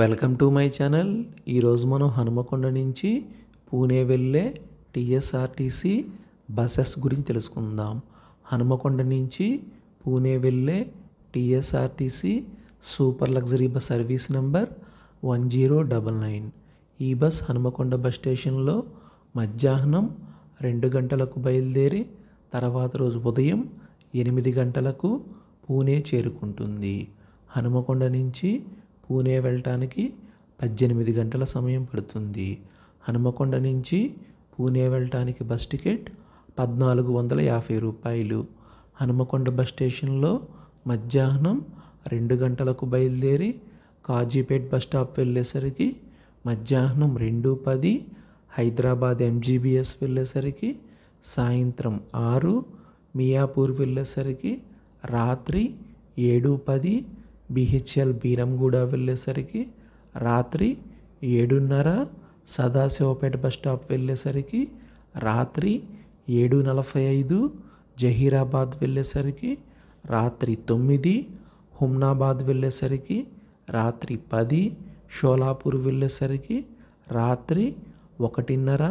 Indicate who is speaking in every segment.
Speaker 1: Welcome to my channel ఈరోజు మనం హనుమకొండ నుంచి పూణే వెళ్ళే టీఎస్ఆర్టీసీ బసెస్ గురించి తెలుసుకుందాం హనుమకొండ నుంచి పూణే వెళ్ళే TSRTC super luxury bus service number one zero double nine ఈ బస్ హనుమకొండ బస్ స్టేషన్లో మధ్యాహ్నం రెండు గంటలకు బయలుదేరి తర్వాత రోజు ఉదయం ఎనిమిది గంటలకు పూణే చేరుకుంటుంది హనుమకొండ నుంచి పూణే వెళ్ళటానికి పద్దెనిమిది గంటల సమయం పడుతుంది హనుమకొండ నుంచి పూణే వెళ్ళటానికి బస్ టికెట్ పద్నాలుగు వందల యాభై రూపాయలు హనుమకొండ బస్ స్టేషన్లో మధ్యాహ్నం రెండు గంటలకు బయలుదేరి కాజీపేట్ బస్ స్టాప్ వెళ్ళేసరికి మధ్యాహ్నం రెండు పది హైదరాబాద్ ఎంజీబీఎస్ వెళ్ళేసరికి సాయంత్రం ఆరు మియాపూర్ వెళ్ళేసరికి రాత్రి ఏడు పది బిహెచ్ఎల్ బీరంగూడ వెళ్ళేసరికి రాత్రి ఏడున్నర సదాశివపేట బస్ స్టాప్ వెళ్ళేసరికి రాత్రి ఏడు నలభై ఐదు జహీరాబాద్ వెళ్ళేసరికి రాత్రి తొమ్మిది హుమ్నాబాద్ వెళ్ళేసరికి రాత్రి పది షోలాపూర్ వెళ్ళేసరికి రాత్రి ఒకటిన్నర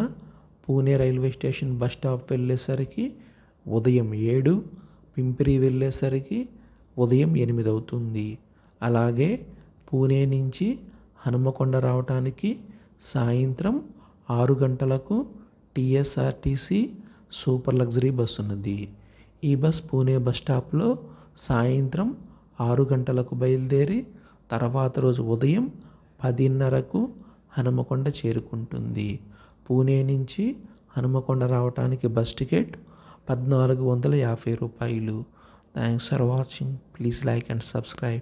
Speaker 1: Pune railway station bus stop వెళ్ళేసరికి ఉదయం ఏడు పింపిరి వెళ్ళేసరికి ఉదయం ఎనిమిది అవుతుంది అలాగే పూణే నుంచి హనుమకొండ రావటానికి సాయంత్రం ఆరు గంటలకు టీఎస్ఆర్టీసీ సూపర్ లగ్జరీ బస్సు ఉన్నది ఈ బస్ పూణే బస్ స్టాప్లో సాయంత్రం ఆరు గంటలకు బయలుదేరి తర్వాత రోజు ఉదయం పదిన్నరకు హనుమకొండ చేరుకుంటుంది పూణే నుంచి హనుమకొండ రావటానికి బస్ టికెట్ పద్నాలుగు వందల యాభై రూపాయలు Thanks for watching. Please like and subscribe.